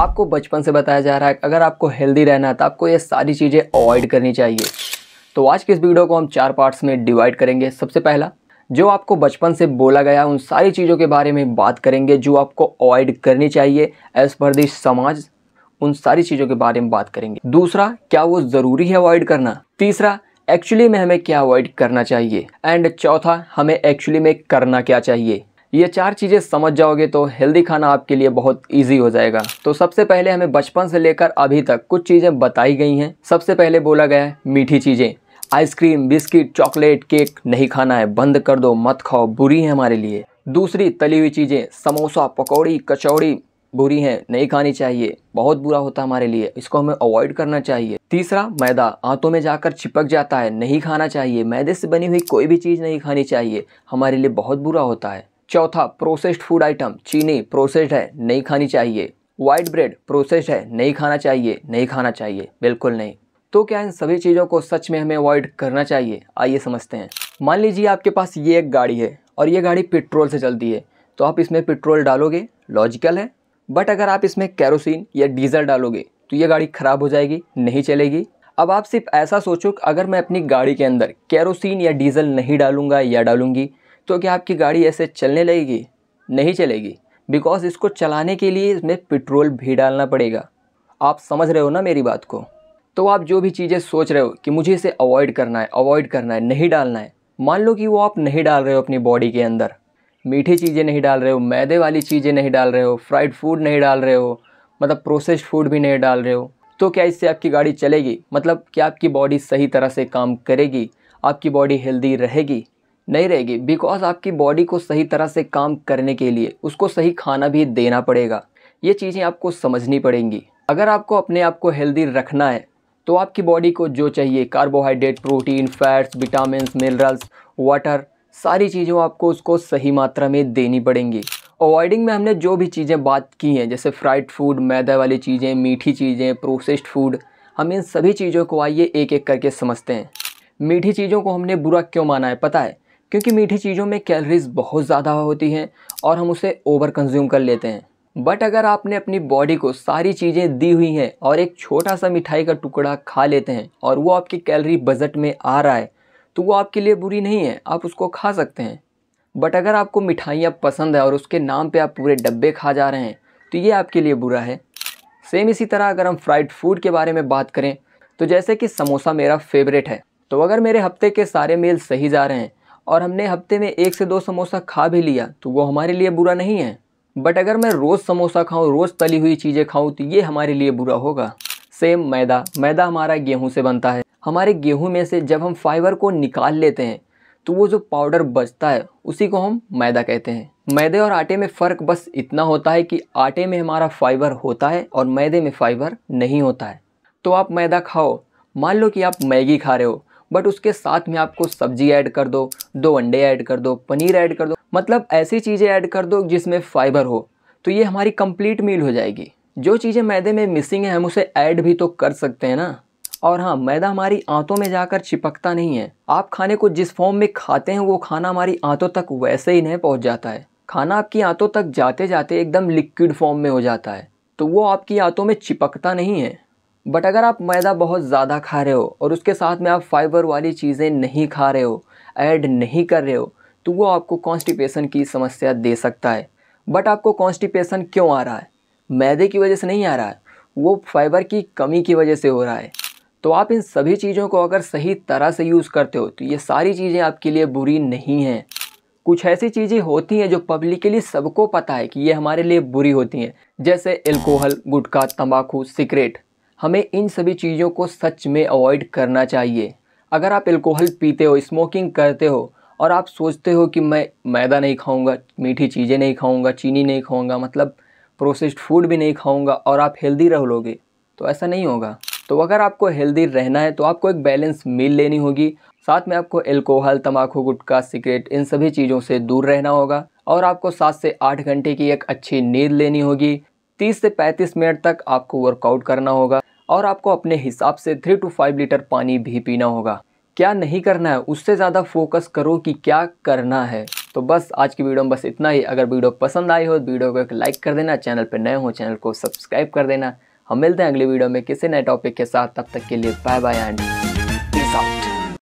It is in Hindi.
आपको बचपन से बताया जा रहा है अगर आपको हेल्दी रहना है तो आपको ये सारी चीज़ें अवॉइड करनी चाहिए तो आज के इस वीडियो को हम चार पार्ट्स में डिवाइड करेंगे सबसे पहला जो आपको बचपन से बोला गया उन सारी चीज़ों के बारे में बात करेंगे जो आपको अवॉइड करनी चाहिए एज़ पर दिस समाज उन सारी चीज़ों के बारे में बात करेंगे दूसरा क्या वो ज़रूरी है अवॉइड करना तीसरा एक्चुअली में हमें क्या अवॉइड करना चाहिए एंड चौथा हमें एक्चुअली में करना क्या चाहिए ये चार चीज़ें समझ जाओगे तो हेल्दी खाना आपके लिए बहुत इजी हो जाएगा तो सबसे पहले हमें बचपन से लेकर अभी तक कुछ चीज़ें बताई गई हैं सबसे पहले बोला गया है मीठी चीज़ें आइसक्रीम बिस्किट चॉकलेट केक नहीं खाना है बंद कर दो मत खाओ बुरी है हमारे लिए दूसरी तली हुई चीज़ें समोसा पकौड़ी कचौड़ी बुरी हैं नहीं खानी चाहिए बहुत बुरा होता है हमारे लिए इसको हमें अवॉइड करना चाहिए तीसरा मैदा आंतों में जाकर चिपक जाता है नहीं खाना चाहिए मैदे से बनी हुई कोई भी चीज़ नहीं खानी चाहिए हमारे लिए बहुत बुरा होता है चौथा प्रोसेस्ड फूड आइटम चीनी प्रोसेस्ड है नहीं खानी चाहिए वाइट ब्रेड प्रोसेस्ड है नहीं खाना चाहिए नहीं खाना चाहिए बिल्कुल नहीं तो क्या इन सभी चीज़ों को सच में हमें अवॉइड करना चाहिए आइए समझते हैं मान लीजिए आपके पास ये एक गाड़ी है और ये गाड़ी पेट्रोल से चलती है तो आप इसमें पेट्रोल डालोगे लॉजिकल है बट अगर आप इसमें कैरोसिन या डीजल डालोगे तो ये गाड़ी ख़राब हो जाएगी नहीं चलेगी अब आप सिर्फ ऐसा सोचो कि अगर मैं अपनी गाड़ी के अंदर कैरोसिन या डीजल नहीं डालूंगा या डालूंगी तो क्या आपकी गाड़ी ऐसे चलने लगेगी नहीं चलेगी बिकॉज़ इसको चलाने के लिए इसमें पेट्रोल भी डालना पड़ेगा आप समझ रहे हो ना मेरी बात को तो आप जो भी चीज़ें सोच रहे हो कि मुझे इसे अवॉइड करना है अवॉइड करना है नहीं डालना है मान लो कि वो आप नहीं डाल रहे हो अपनी बॉडी के अंदर मीठी चीज़ें नहीं डाल रहे हो मैदे वाली चीज़ें नहीं डाल रहे हो फ्राइड फूड नहीं डाल रहे हो मतलब प्रोसेस्ड फूड भी नहीं डाल रहे हो तो क्या इससे आपकी गाड़ी चलेगी मतलब क्या आपकी बॉडी सही तरह से काम करेगी आपकी बॉडी हेल्दी रहेगी नहीं रहेगी बिकॉज आपकी बॉडी को सही तरह से काम करने के लिए उसको सही खाना भी देना पड़ेगा ये चीज़ें आपको समझनी पड़ेंगी अगर आपको अपने आप को हेल्दी रखना है तो आपकी बॉडी को जो चाहिए carbohydrate protein fats vitamin minerals water सारी चीज़ों आपको उसको सही मात्रा में देनी पड़ेंगी अवॉइडिंग में हमने जो भी चीज़ें बात की हैं जैसे फ्राइड फूड मैदा वाली चीज़ें मीठी चीज़ें प्रोसेस्ड फूड हम इन सभी चीज़ों को आइए एक एक करके समझते हैं मीठी चीज़ों को हमने बुरा क्यों माना है पता है क्योंकि मीठी चीज़ों में कैलरीज बहुत ज़्यादा होती हैं और हम उसे ओवर कंज्यूम कर लेते हैं बट अगर आपने अपनी बॉडी को सारी चीज़ें दी हुई हैं और एक छोटा सा मिठाई का टुकड़ा खा लेते हैं और वो आपकी कैलरी बजट में आ रहा है तो वो आपके लिए बुरी नहीं है आप उसको खा सकते हैं बट अगर आपको मिठाइयाँ पसंद है और उसके नाम पे आप पूरे डब्बे खा जा रहे हैं तो ये आपके लिए बुरा है सेम इसी तरह अगर हम फ्राइड फूड के बारे में बात करें तो जैसे कि समोसा मेरा फेवरेट है तो अगर मेरे हफ्ते के सारे मेल सही जा रहे हैं और हमने हफ्ते में एक से दो समोसा खा भी लिया तो वो हमारे लिए बुरा नहीं है बट अगर मैं रोज़ समोसा खाऊं रोज़ तली हुई चीज़ें खाऊं तो ये हमारे लिए बुरा होगा सेम मैदा मैदा हमारा गेहूं से बनता है हमारे गेहूं में से जब हम फाइबर को निकाल लेते हैं तो वो जो पाउडर बचता है उसी को हम मैदा कहते हैं मैदे और आटे में फ़र्क बस इतना होता है कि आटे में हमारा फाइबर होता है और मैदे में फाइबर नहीं होता है तो आप मैदा खाओ मान लो कि आप मैगी खा रहे हो बट उसके साथ में आपको सब्जी ऐड कर दो दो अंडे ऐड कर दो पनीर ऐड कर दो मतलब ऐसी चीज़ें ऐड कर दो जिसमें फ़ाइबर हो तो ये हमारी कंप्लीट मील हो जाएगी जो चीज़ें मैदे में मिसिंग है हम उसे ऐड भी तो कर सकते हैं ना और हाँ मैदा हमारी आंतों में जाकर चिपकता नहीं है आप खाने को जिस फॉर्म में खाते हैं वो खाना हमारी आंतों तक वैसे ही नहीं पहुंच जाता है खाना आपकी आंतों तक जाते जाते एकदम लिक्विड फॉर्म में हो जाता है तो वो आपकी आंतों में चिपकता नहीं है बट अगर आप मैदा बहुत ज़्यादा खा रहे हो और उसके साथ में आप फाइबर वाली चीज़ें नहीं खा रहे हो ऐड नहीं कर रहे हो तो वो आपको कॉन्स्टिपेशन की समस्या दे सकता है बट आपको कॉन्स्टिपेशन क्यों आ रहा है मैदे की वजह से नहीं आ रहा है वो फाइबर की कमी की वजह से हो रहा है तो आप इन सभी चीज़ों को अगर सही तरह से यूज़ करते हो तो ये सारी चीज़ें आपके लिए बुरी नहीं हैं कुछ ऐसी चीज़ें होती हैं जो पब्लिकली सबको पता है कि ये हमारे लिए बुरी होती हैं जैसे एल्कोहल गुटखा तंबाकू सिगरेट हमें इन सभी चीज़ों को सच में अवॉइड करना चाहिए अगर आप एल्कोहल पीते हो स्मोकिंग करते हो और आप सोचते हो कि मैं मैदा नहीं खाऊंगा मीठी चीज़ें नहीं खाऊंगा चीनी नहीं खाऊंगा मतलब प्रोसेस्ड फूड भी नहीं खाऊंगा और आप हेल्दी रह लोगे तो ऐसा नहीं होगा तो अगर आपको हेल्दी रहना है तो आपको एक बैलेंस मील लेनी होगी साथ में आपको एल्कोहल तम्बाकू गुटखा सिगरेट इन सभी चीज़ों से दूर रहना होगा और आपको सात से आठ घंटे की एक अच्छी नींद लेनी होगी 30 से 35 मिनट तक आपको वर्कआउट करना होगा और आपको अपने हिसाब से थ्री टू फाइव लीटर पानी भी पीना होगा क्या नहीं करना है उससे ज़्यादा फोकस करो कि क्या करना है तो बस आज की वीडियो में बस इतना ही अगर वीडियो पसंद आई हो तो वीडियो को एक लाइक कर देना चैनल पर नए हो चैनल को सब्सक्राइब कर देना हम मिलते हैं अगले वीडियो में किसी नए टॉपिक के साथ तब तक के लिए bye bye and peace out